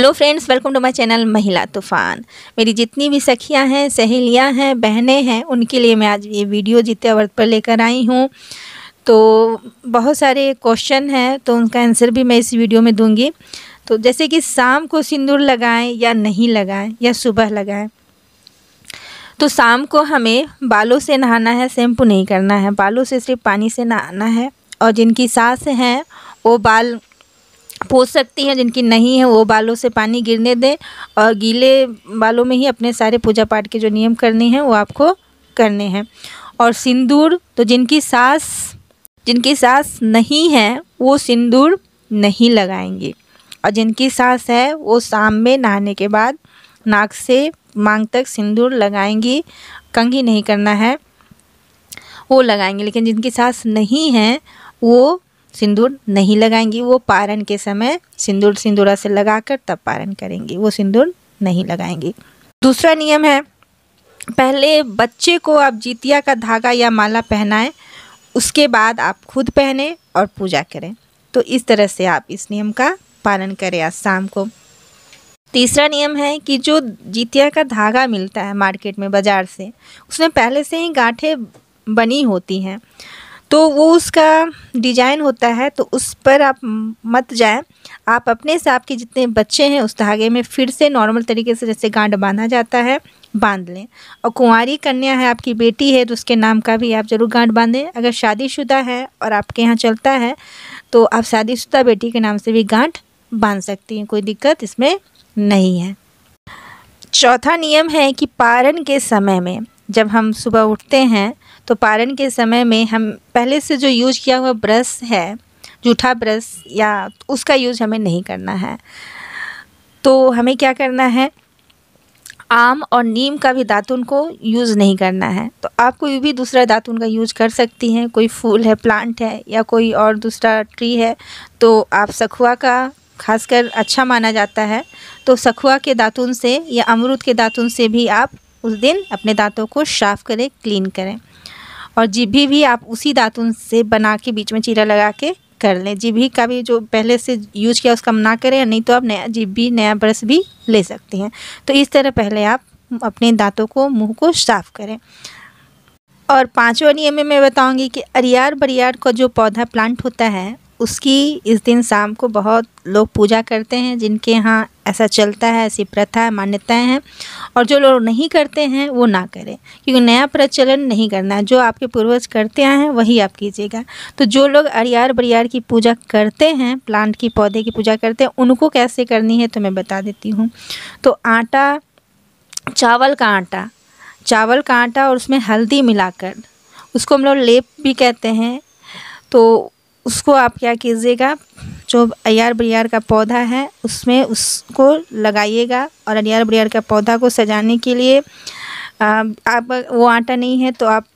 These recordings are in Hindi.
hello friends welcome to my channel महिला तूफ़ान मेरी जितनी भी सखियां हैं सहेलियां हैं बहनें हैं उनके लिए मैं आज ये वीडियो जीते वर्त पर लेकर आई हूँ तो बहुत सारे क्वेश्चन हैं तो उनका आंसर भी मैं इस वीडियो में दूँगी तो जैसे कि शाम को सिंदूर लगाएं या नहीं लगाएं या सुबह लगाएँ तो शाम को हमें बालों से नहाना है शैम्पू नहीं करना है बालों से सिर्फ पानी से नहाना है और जिनकी सास हैं वो बाल पोस सकती हैं जिनकी नहीं है वो बालों से पानी गिरने दें और गीले बालों में ही अपने सारे पूजा पाठ के जो नियम करने हैं वो आपको करने हैं और सिंदूर तो जिनकी सास जिनकी सास नहीं है वो सिंदूर नहीं लगाएंगी और जिनकी सास है वो शाम में नहाने के बाद नाक से मांग तक सिंदूर लगाएंगी कंघी नहीं करना है वो लगाएंगे लेकिन जिनकी सास नहीं है वो सिंदूर नहीं लगाएंगी वो पारण के समय सिंदूर सिंदूरा से लगाकर तब पारण करेंगी वो सिंदूर नहीं लगाएंगी दूसरा नियम है पहले बच्चे को आप जीतिया का धागा या माला पहनाएं उसके बाद आप खुद पहने और पूजा करें तो इस तरह से आप इस नियम का पालन करें आज शाम को तीसरा नियम है कि जो जीतिया का धागा मिलता है मार्केट में बाज़ार से उसमें पहले से ही गांठें बनी होती हैं तो वो उसका डिजाइन होता है तो उस पर आप मत जाएं आप अपने हिसाब के जितने बच्चे हैं उस धागे में फिर से नॉर्मल तरीके से जैसे गांड बांधा जाता है बांध लें और कुंवारी कन्या है आपकी बेटी है तो उसके नाम का भी आप ज़रूर गांठ बांधें अगर शादीशुदा है और आपके यहाँ चलता है तो आप शादीशुदा बेटी के नाम से भी गांठ बांध सकती हैं कोई दिक्कत इसमें नहीं है चौथा नियम है कि पारण के समय में जब हम सुबह उठते हैं तो पारण के समय में हम पहले से जो यूज किया हुआ ब्रश है जूठा ब्रश या उसका यूज हमें नहीं करना है तो हमें क्या करना है आम और नीम का भी दातुन को यूज़ नहीं करना है तो आप कोई भी दूसरा दातुन का यूज़ कर सकती हैं कोई फूल है प्लांट है या कोई और दूसरा ट्री है तो आप सखुआ का खासकर अच्छा माना जाता है तो सखुआ के दातुन से या अमरूद के दातुन से भी आप उस दिन अपने दांतों को साफ़ करें क्लीन करें और जिभी भी आप उसी दातुन से बना के बीच में चीरा लगा के कर लें जिभी का भी जो पहले से यूज किया उसका ना करें नहीं तो आप नया जिभी नया ब्रश भी ले सकते हैं तो इस तरह पहले आप अपने दांतों को मुंह को साफ़ करें और पांचवा नियम में मैं बताऊंगी कि अरियार बरियार का जो पौधा प्लांट होता है उसकी इस दिन शाम को बहुत लोग पूजा करते हैं जिनके यहाँ ऐसा चलता है ऐसी प्रथा है मान्यताएँ हैं और जो लोग नहीं करते हैं वो ना करें क्योंकि नया प्रचलन नहीं करना है जो आपके पूर्वज करते आए हैं वही आप कीजिएगा तो जो लोग अरियार बरियार की पूजा करते हैं प्लांट की पौधे की पूजा करते हैं उनको कैसे करनी है तो मैं बता देती हूँ तो आटा चावल का आटा चावल का आटा और उसमें हल्दी मिलाकर उसको हम लोग लेप भी कहते हैं तो उसको आप क्या कीजिएगा जो अयार बरियार का पौधा है उसमें उसको लगाइएगा और अरियार बरियार का पौधा को सजाने के लिए आप वो आटा नहीं है तो आप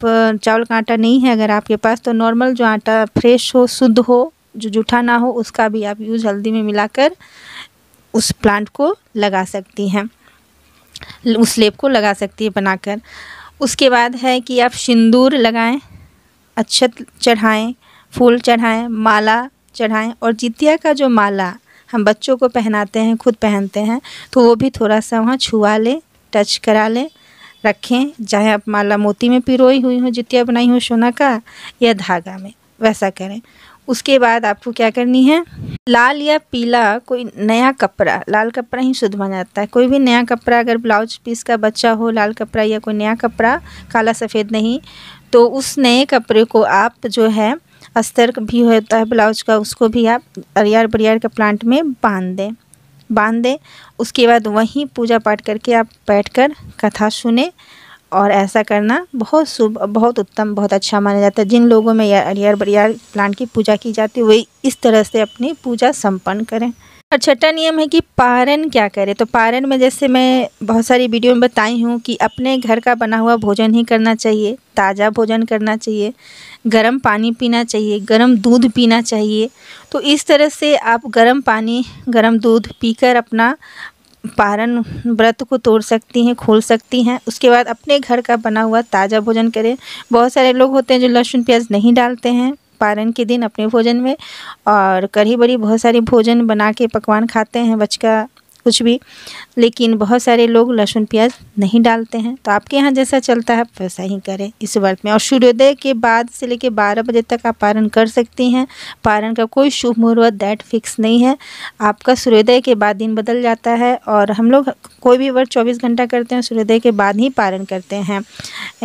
चावल का आटा नहीं है अगर आपके पास तो नॉर्मल जो आटा फ्रेश हो शुद्ध हो जो जूठा ना हो उसका भी आप यूज हल्दी में मिलाकर उस प्लांट को लगा सकती हैं उस लेप को लगा सकती है बनाकर उसके बाद है कि आप सिंदूर लगाएं अच्छत चढ़ाएं फूल चढ़ाएं माला चढ़ाएं और जितिया का जो माला हम बच्चों को पहनाते हैं खुद पहनते हैं तो वो भी थोड़ा सा वहाँ छुआ लें टच करा लें रखें चाहे आप माला मोती में पिरोई हुई हो जितिया बनाई हो सोना का या धागा में वैसा करें उसके बाद आपको क्या करनी है लाल या पीला कोई नया कपड़ा लाल कपड़ा ही शुद्ध माना जाता है कोई भी नया कपड़ा अगर ब्लाउज पीस का बच्चा हो लाल कपड़ा या कोई नया कपड़ा काला सफ़ेद नहीं तो उस नए कपड़े को आप जो है अस्तर भी होता है ब्लाउज का उसको भी आप अरियार बरियार के प्लांट में बांध दें बांध दें उसके बाद वहीं पूजा पाठ करके आप बैठकर कथा सुने और ऐसा करना बहुत शुभ बहुत उत्तम बहुत अच्छा माना जाता है जिन लोगों में अरियार बरियार प्लांट की पूजा की जाती है वही इस तरह से अपनी पूजा संपन्न करें और छठा नियम है कि पारण क्या करें तो पारण में जैसे मैं बहुत सारी वीडियो में बताई हूँ कि अपने घर का बना हुआ भोजन ही करना चाहिए ताज़ा भोजन करना चाहिए गर्म पानी पीना चाहिए गर्म दूध पीना चाहिए तो इस तरह से आप गर्म पानी गर्म दूध पीकर अपना पारण व्रत को तोड़ सकती हैं खोल सकती हैं उसके बाद अपने घर का बना हुआ ताज़ा भोजन करें बहुत सारे लोग होते हैं जो लहसुन प्याज नहीं डालते हैं पारण के दिन अपने भोजन में और कढ़ी बड़ी बहुत सारी भोजन बना के पकवान खाते हैं बचका कुछ भी लेकिन बहुत सारे लोग लहसुन प्याज नहीं डालते हैं तो आपके यहाँ जैसा चलता है वैसा ही करें इस व्रत में और सूर्योदय के बाद से लेकर बारह बजे तक आप पारण कर सकती हैं पारण का कोई शुभ मुहूर्त दैट फिक्स नहीं है आपका सूर्योदय के बाद दिन बदल जाता है और हम लोग कोई भी व्रत चौबीस घंटा करते हैं सूर्योदय के बाद ही पारण करते हैं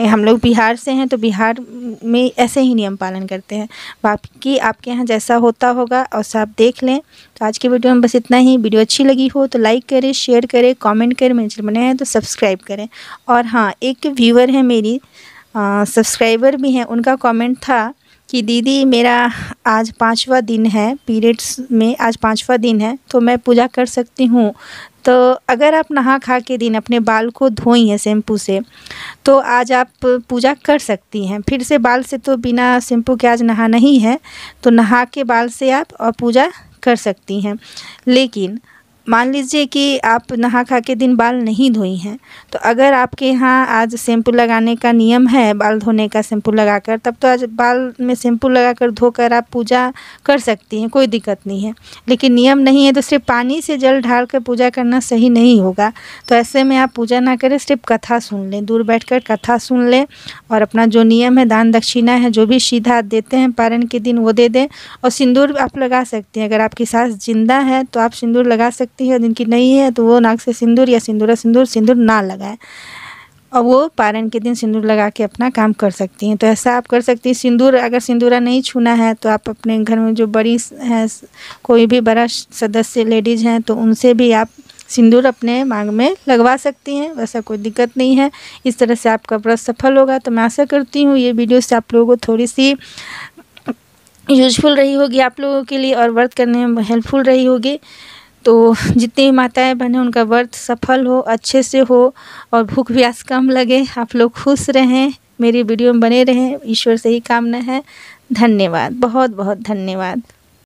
हम लोग बिहार से हैं तो बिहार में ऐसे ही नियम पालन करते हैं बाकी आपके यहाँ जैसा होता होगा और सब देख लें तो आज के वीडियो में बस इतना ही वीडियो अच्छी लगी हो तो लाइक करें शेयर करें कमेंट करें मेरे चैनल बनाए हैं तो सब्सक्राइब करें और हाँ एक व्यूअर है मेरी सब्सक्राइबर भी हैं उनका कमेंट था कि दीदी मेरा आज पाँचवा दिन है पीरियड्स में आज पाँचवा दिन है तो मैं पूजा कर सकती हूँ तो अगर आप नहा खा के दिन अपने बाल को धोई हैं शैम्पू से तो आज आप पूजा कर सकती हैं फिर से बाल से तो बिना शैम्पू के आज नहाना ही है तो नहा के बाल से आप और पूजा कर सकती हैं लेकिन मान लीजिए कि आप नहा खा के दिन बाल नहीं धोई हैं तो अगर आपके यहाँ आज शैम्पू लगाने का नियम है बाल धोने का शैम्पू लगाकर तब तो आज बाल में शैम्पू लगाकर धोकर आप पूजा कर सकती हैं कोई दिक्कत नहीं है लेकिन नियम नहीं है तो सिर्फ पानी से जल ढाल कर पूजा करना सही नहीं होगा तो ऐसे में आप पूजा ना करें सिर्फ कथा सुन लें दूर बैठ कर कथा सुन लें और अपना जो नियम है दान दक्षिणा है जो भी सीधा देते हैं पारण के दिन वो दे दें और सिंदूर आप लगा सकते हैं अगर आपकी सास जिंदा है तो आप सिंदूर लगा सकते सकती है जिनकी नहीं है तो वो नाक से सिंदूर या सिंदूरा सिंदूर सिंदूर ना लगाएं और वो पारण के दिन सिंदूर लगा के अपना काम कर सकती हैं तो ऐसा आप कर सकती हैं सिंदूर अगर सिंदूरा नहीं छूना है तो आप अपने घर में जो बड़ी हैं कोई भी बड़ा सदस्य लेडीज हैं तो उनसे भी आप सिंदूर अपने मांग में लगवा सकती हैं वैसा कोई दिक्कत नहीं है इस तरह से आपका व्रत सफल होगा तो मैं आशा करती हूँ ये वीडियो से आप लोगों को थोड़ी सी यूजफुल रही होगी आप लोगों के लिए और व्रत करने में हेल्पफुल रही होगी तो जितनी माताएं बने उनका व्रत सफल हो अच्छे से हो और भूख व्यास कम लगे आप लोग खुश रहें मेरी वीडियो में बने रहें ईश्वर से ही कामना है धन्यवाद बहुत बहुत धन्यवाद